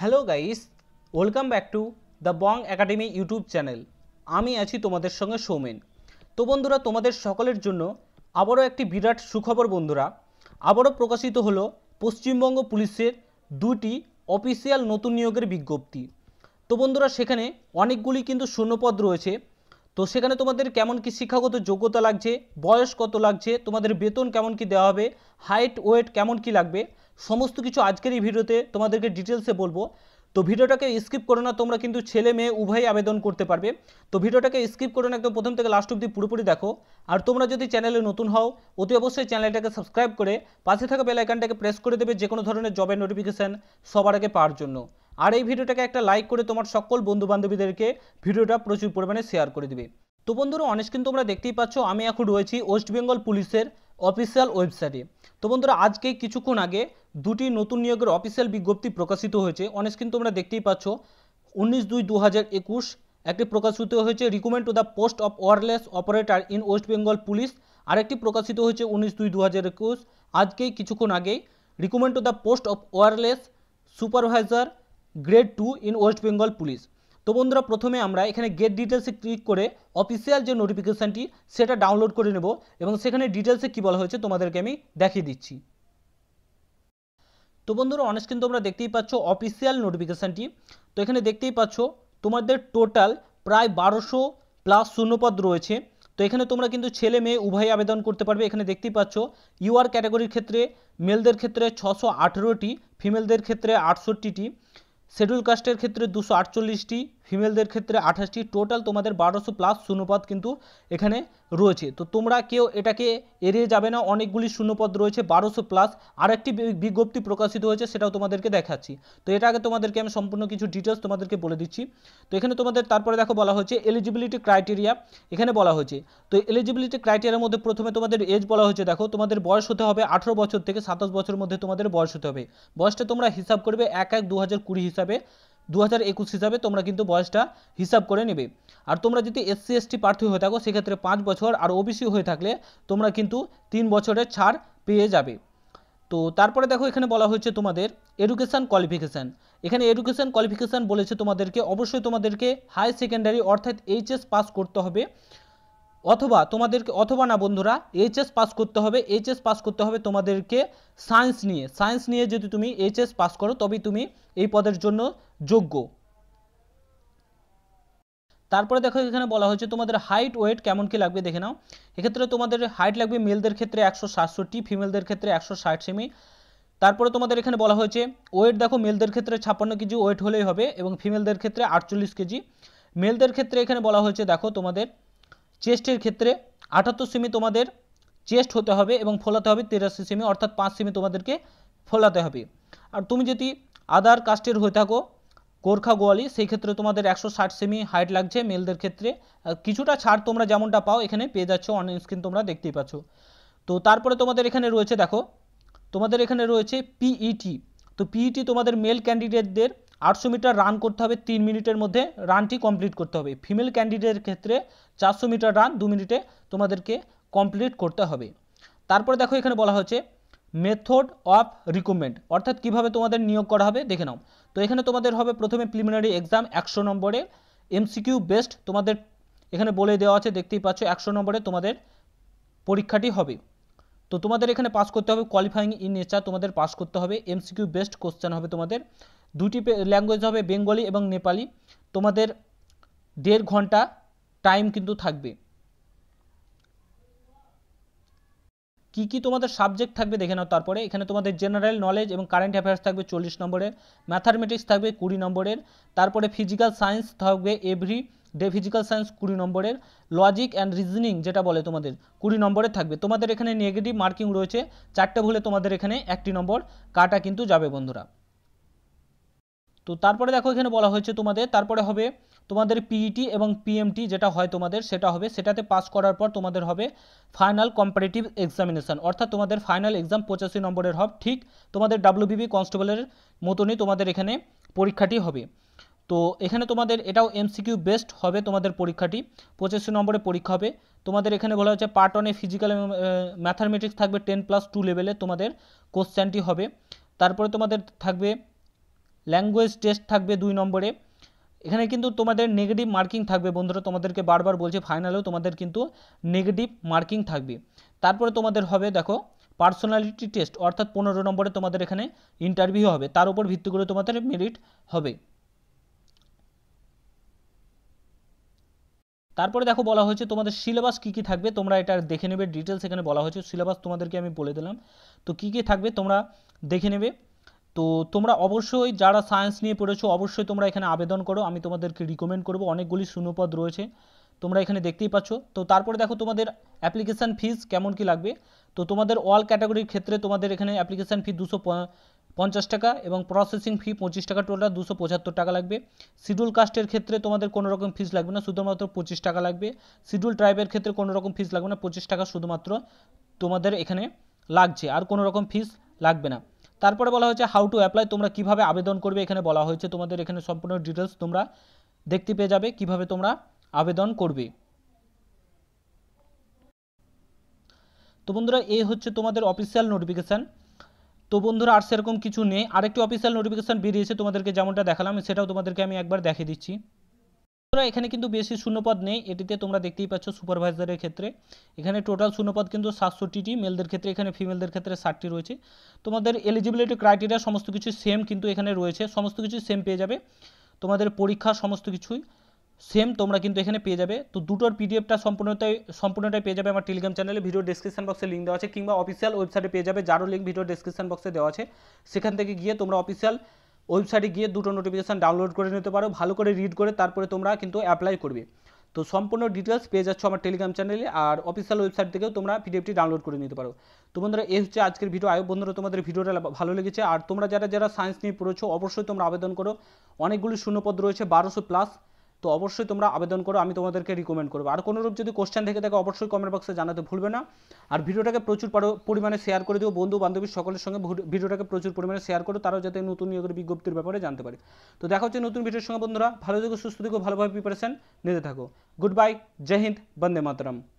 hello guys welcome back to the Bong academy YouTube channel আমি আছি তোমাদের সঙ্গে সৌমেন তো বন্ধুরা তোমাদের সকলের জন্য আবারও একটি বিরাট সুখবর বন্ধুরা আবারও প্রকাশিত হলো পশ্চিমবঙ্গ পুলিশের দুটি অফিসিয়াল নতুন নিয়োগের বিজ্ঞপ্তি তো বন্ধুরা সেখানে অনেকগুলি কিন্তু শূন্যপদ রয়েছে তো সেখানে তোমাদের কেমন কি শিক্ষাগত যোগ্যতা লাগছে বয়স কত লাগছে তোমাদের বেতন কেমন কি দেওয়া হবে হাইট ওয়েট কেমন কি লাগবে সমস্ত কিছু আজকের এই ভিডিওতে তোমাদেরকে ডিটেলসে বলবো তো ভিডিওটাকে স্কিপ করো না তোমরা কিন্তু ছেলে মেয়ে উভয়ই আবেদন করতে পারবে তো ভিডিওটাকে স্কিপ করো না একদম প্রথম থেকে লাস্ট অব্দি পুরোপুরি দেখো আর তোমরা যদি চ্যানেলে নতুন হও অতি অবশ্যই চ্যানেলটাকে সাবস্ক্রাইব করে পাশে থাকা বেল আইকনটাকে প্রেস করে দেবে যে কোনো ধরনের জবের নোটিফিকেশান সবার আগে পাওয়ার জন্য আর এই ভিডিওটাকে একটা লাইক করে তোমার সকল বন্ধু বান্ধবীদেরকে ভিডিওটা প্রচুর পরিমাণে শেয়ার করে দেবে তো বন্ধুরা কিন্তু তোমরা দেখতেই পাচ্ছ আমি এখন রয়েছি ওয়েস্ট বেঙ্গল পুলিশের অফিসিয়াল ওয়েবসাইটে তো বন্ধুরা আজকে কিছুক্ষণ আগে দুটি নতুন নিয়োগের অফিসিয়াল বিজ্ঞপ্তি প্রকাশিত হয়েছে অনেক কিন্তু তোমরা দেখতেই পাচ্ছ উনিশ দুই দু একটি প্রকাশিত হয়েছে recommend to the post of wireless operator in West Bengal police আরেকটি প্রকাশিত হয়েছে উনিশ দুই দু হাজার একুশ আজকেই কিছুক্ষণ আগেই recommend to the post of wireless supervisor grade two in West Bengal police তো বন্ধুরা প্রথমে আমরা এখানে গেট ডিটেলসে ক্লিক করে অফিসিয়াল যে নোটিফিকেশানটি সেটা ডাউনলোড করে নেব এবং সেখানে ডিটেলসে কী বলা হয়েছে তোমাদেরকে আমি দেখিয়ে দিচ্ছি তো বন্ধুরা অনেক কিন্তু আমরা দেখতেই পাচ্ছ অফিসিয়াল নোটিফিকেশানটি তো এখানে দেখতেই পাচ্ছ তোমাদের টোটাল প্রায় বারোশো প্লাস শূন্যপদ রয়েছে তো এখানে তোমরা কিন্তু ছেলে মেয়ে উভয় আবেদন করতে পারবে এখানে দেখতেই পাচ্ছ ইউআর ক্যাটাগরির ক্ষেত্রে মেলদের ক্ষেত্রে ছশো আঠেরোটি ফিমেলদের ক্ষেত্রে আটষট্টিটি শেডিউল কাস্টের ক্ষেত্রে দুশো আটচল্লিশটি ফিমেলদের ক্ষেত্রে আঠাশটি টোটাল তোমাদের বারোশো প্লাস শূন্যপদ কিন্তু এখানে রয়েছে তো তোমরা কেউ এটাকে এড়িয়ে যাবে না অনেকগুলি শূন্যপদ রয়েছে বারোশো প্লাস আরেকটি বিজ্ঞপ্তি প্রকাশিত হয়েছে সেটাও তোমাদেরকে দেখাচ্ছি তো এটা আগে তোমাদেরকে আমি সম্পূর্ণ কিছু ডিটেলস তোমাদেরকে বলে দিচ্ছি তো এখানে তোমাদের তারপরে দেখো বলা হয়েছে এলিজিবিলিটি ক্রাইটেরিয়া এখানে বলা হয়েছে তো এলিজিবিলিটি ক্রাইটেরিয়ার মধ্যে প্রথমে তোমাদের এজ বলা হয়েছে দেখো তোমাদের বয়স হতে হবে আঠেরো বছর থেকে সাতাশ বছরের মধ্যে তোমাদের বয়স হতে হবে বয়সটা তোমরা হিসাব করবে এক এক দু হাজার কুড়ি হিসাবে দু হাজার একুশ হিসাবে তোমরা কিন্তু বয়সটা হিসাব করে নেবে আর তোমরা যদি এসসি এসটি প্রার্থী হয়ে থাকো সেক্ষেত্রে পাঁচ বছর আর ওবিসি হয়ে থাকলে তোমরা কিন্তু তিন বছরের ছাড় পেয়ে যাবে তো তারপরে দেখো এখানে বলা হয়েছে তোমাদের এডুকেশান কোয়ালিফিকেশান এখানে এডুকেশান কোয়ালিফিকেশান বলেছে তোমাদেরকে অবশ্যই তোমাদেরকে হাই সেকেন্ডারি অর্থাৎ এইচএস পাস করতে হবে অথবা তোমাদেরকে অথবা না বন্ধুরা এইচএস পাস করতে হবে এইচএস পাস করতে হবে তোমাদেরকে সায়েন্স নিয়ে সায়েন্স নিয়ে যদি তুমি এইচএস পাস করো তবেই তুমি এই পদের জন্য যোগ্য তারপরে দেখো এখানে বলা হয়েছে তোমাদের হাইট ওয়েট কেমন কি লাগবে দেখে নাও এক্ষেত্রে তোমাদের হাইট লাগবে মেলদের ক্ষেত্রে একশো সাতষট্টি ফিমেলদের ক্ষেত্রে একশো ষাট সেমি তারপরে তোমাদের এখানে বলা হয়েছে ওয়েট দেখো মেলদের ক্ষেত্রে ছাপ্পান্ন কেজি ওয়েট হলেই হবে এবং ফিমেলদের ক্ষেত্রে আটচল্লিশ কেজি মেলদের ক্ষেত্রে এখানে বলা হয়েছে দেখো তোমাদের চেস্টের ক্ষেত্রে আটাত্তর সেমি তোমাদের চেস্ট হতে হবে এবং ফোলাতে হবে তেরাশি সেমি অর্থাৎ পাঁচ সেমি তোমাদেরকে ফোলাতে হবে আর তুমি যদি আদার কাস্টের হয়ে থাকো গোর্খা গোয়ালি সেই ক্ষেত্রে তোমাদের একশো ষাট সেমি হাইট লাগছে মেলদের ক্ষেত্রে কিছুটা ছাড় তোমরা যেমনটা পাও এখানে পেয়ে যাচ্ছ অন স্ক্রিন তোমরা দেখতেই পাচ্ছ তো তারপরে তোমাদের এখানে রয়েছে দেখো তোমাদের এখানে রয়েছে পিইটি e তো পিইটি e তোমাদের মেল ক্যান্ডিডেটদের আটশো মিটার রান করতে হবে তিন মিনিটের মধ্যে রানটি কমপ্লিট করতে হবে ফিমেল ক্যান্ডিডেটের ক্ষেত্রে চারশো মিটার রান দু মিনিটে তোমাদেরকে কমপ্লিট করতে হবে তারপরে দেখো এখানে বলা হচ্ছে মেথড অফ রিক্রুটমেন্ট অর্থাৎ কিভাবে তোমাদের নিয়োগ করা হবে দেখে নাও তো এখানে তোমাদের হবে প্রথমে প্রিলিমিনারি এক্সাম একশো নম্বরে এমসিকিউ বেস্ট তোমাদের এখানে বলে দেওয়া আছে দেখতেই পাচ্ছ একশো নম্বরে তোমাদের পরীক্ষাটি হবে তো তোমাদের এখানে পাস করতে হবে কোয়ালিফাইং ইন নেচার তোমাদের পাস করতে হবে এমসিকিউ বেস্ট কোশ্চেন হবে তোমাদের দুটি ল্যাঙ্গুয়েজ হবে বেঙ্গলি এবং নেপালি তোমাদের দেড় ঘন্টা টাইম কিন্তু থাকবে কি কি তোমাদের সাবজেক্ট থাকবে দেখে নাও তারপরে এখানে তোমাদের জেনারেল নলেজ এবং কারেন্ট অ্যাফেয়ার্স থাকবে চল্লিশ নম্বরের ম্যাথামেটিক্স থাকবে কুড়ি নম্বরের তারপরে ফিজিক্যাল সায়েন্স থাকবে এভরি ডে ফিজিক্যাল সায়েন্স কুড়ি নম্বরের লজিক অ্যান্ড রিজনিং যেটা বলে তোমাদের কুড়ি নম্বরে থাকবে তোমাদের এখানে নেগেটিভ মার্কিং রয়েছে চারটে ভুলে তোমাদের এখানে একটি নম্বর কাটা কিন্তু যাবে বন্ধুরা তো তারপরে দেখো এখানে বলা হয়েছে তোমাদের তারপরে হবে তোমাদের পিইটি e এবং পিএমটি যেটা হয় তোমাদের সেটা হবে সেটাতে পাস করার পর তোমাদের হবে ফাইনাল কম্পারেটিভ এক্সামিনেশান অর্থাৎ তোমাদের ফাইনাল এক্সাম পঁচাশি নম্বরের হবে ঠিক তোমাদের ডাব্লিউবিবি কনস্টেবলের মতনই তোমাদের এখানে পরীক্ষাটি হবে তো এখানে তোমাদের এটাও এমসিকিউ বেস্ট হবে তোমাদের পরীক্ষাটি পঁচাশি নম্বরে পরীক্ষা হবে তোমাদের এখানে বলা হচ্ছে পার্ট ওয়ানে ফিজিক্যাল ম্যাথামেটিক্স থাকবে টেন প্লাস টু লেভেলে তোমাদের কোশ্চেনটি হবে তারপরে তোমাদের থাকবে ল্যাঙ্গুয়েজ টেস্ট থাকবে দুই নম্বরে এখানে কিন্তু তোমাদের নেগেটিভ মার্কিং থাকবে বন্ধুরা তোমাদেরকে বারবার বলছে ফাইনালেও তোমাদের কিন্তু নেগেটিভ মার্কিং থাকবে তারপরে তোমাদের হবে দেখো পার্সোনালিটি টেস্ট অর্থাৎ পনেরো নম্বরে তোমাদের এখানে ইন্টারভিউ হবে তার উপর ভিত্তি করে তোমাদের মেরিট হবে তারপরে দেখো বলা হয়েছে তোমাদের সিলেবাস কী কী থাকবে তোমরা এটা দেখে নেবে ডিটেলস এখানে বলা হয়েছে সিলেবাস তোমাদেরকে আমি বলে দিলাম তো কী কী থাকবে তোমরা দেখে নেবে তো তোমরা অবশ্যই যারা সায়েন্স নিয়ে পড়েছো অবশ্যই তোমরা এখানে আবেদন করো আমি তোমাদেরকে রিকমেন্ড করবো অনেকগুলি শূন্যপদ রয়েছে তোমরা এখানে দেখতেই পাচ্ছ তো তারপরে দেখো তোমাদের অ্যাপ্লিকেশান ফিস কেমন কি লাগবে তো তোমাদের অল ক্যাটাগরির ক্ষেত্রে তোমাদের এখানে অ্যাপ্লিকেশান ফি দুশো পঞ্চাশ টাকা এবং প্রসেসিং ফি পঁচিশ টাকা টোটাল দুশো পঁচাত্তর টাকা লাগবে শিডিউল কাস্টের ক্ষেত্রে তোমাদের কোনো রকম ফিস লাগবে না শুধুমাত্র পঁচিশ টাকা লাগবে শিডিউল ট্রাইবের ক্ষেত্রে কোনো রকম ফিস লাগবে না পঁচিশ টাকা শুধুমাত্র তোমাদের এখানে লাগছে আর কোনো রকম ফিস লাগবে না তারপরে বলা হয়েছে হাউ টু অ্যাপ্লাই তোমরা কিভাবে আবেদন করবে এখানে বলা হয়েছে তোমাদের এখানে সম্পূর্ণ ডিটেলস তোমরা দেখতে পেয়ে যাবে কিভাবে তোমরা আবেদন করবে তো বন্ধুরা এই হচ্ছে তোমাদের অফিসিয়াল নোটিফিকেশান তো বন্ধুরা আর সেরকম কিছু নেই আরেকটি অফিসিয়াল নোটিফিকেশান বেরিয়েছে তোমাদেরকে যেমনটা দেখালাম সেটাও তোমাদেরকে আমি একবার দেখে দিচ্ছি এখানে কিন্তু বেশি শূন্যপদ নেই এটিতে তোমরা দেখতেই পাচ্ছ সুপারভাইজারের ক্ষেত্রে এখানে টোটাল শূন্যপদ কিন্তু সাতষট্টিটি মেলদের ক্ষেত্রে এখানে ফিমেলদের ক্ষেত্রে ষাটটি রয়েছে তোমাদের এলিজিবিলিটি ক্রাইটেরিয়া সমস্ত কিছু সেম কিন্তু এখানে রয়েছে সমস্ত কিছু সেম পেয়ে যাবে তোমাদের পরীক্ষা সমস্ত কিছুই সেম তোমরা কিন্তু এখানে পেয়ে যাবে তো দুটোর পিডিএফটা সম্পূর্ণটাই সম্পূর্ণটাই পেয়ে যাবে আমার টেলিগ্রাম চ্যানেলে ভিডিও ডিসক্রিপশন বক্সে লিঙ্ক দেওয়া আছে কিংবা অফিসিয়াল ওয়েবসাইটে পেয়ে যাবে যারও লিঙ্ক ভিডিও ডিসক্রিপশন বক্সে দেওয়া আছে সেখান থেকে গিয়ে তোমরা অফিসিয়াল ওয়েবসাইটে গিয়ে দুটো নোটিফিকেশান ডাউনলোড করে নিতে পারো ভালো করে রিড করে তারপরে তোমরা কিন্তু অ্যাপ্লাই করবে তো সম্পূর্ণ ডিটেলস পেয়ে যাচ্ছ আমার টেলিগ্রাম চ্যানেলে আর অফিসিয়াল ওয়েবসাইট থেকেও তোমরা পিডিএফটি ডাউনলোড করে নিতে পারো তো বন্ধুরা এই হচ্ছে আজকের ভিডিও আয়ো বন্ধুরা তোমাদের ভিডিওটা ভালো লেগেছে আর তোমরা যারা যারা সায়েন্স নিয়ে পড়েছো অবশ্যই তোমরা আবেদন করো অনেকগুলি শূন্যপদ রয়েছে বারোশো প্লাস তো অবশ্যই তোমরা আবেদন করো আমি তোমাদেরকে রিকমেন্ড করবো আর কোনোরূপ যদি কোশ্চেন থেকে থাকে অবশ্যই কমেন্ট বক্সে জানাতে ভুলবে না আর ভিডিওটাকে প্রচুর পরিমাণে শেয়ার করে দিও বন্ধু বান্ধবী সকলের সঙ্গে ভিডিওটাকে প্রচুর পরিমাণে শেয়ার করো তারাও যাতে নতুন নিয়োগের বিজ্ঞপ্তির ব্যাপারে জানতে পারে তো দেখা হচ্ছে নতুন ভিডিওর সঙ্গে বন্ধুরা ভালো থেকো সুস্থ থেকো ভালোভাবে প্রিপারেশন নিতে থাকো গুড বাই জয় হিন্দ বন্দে মাতরম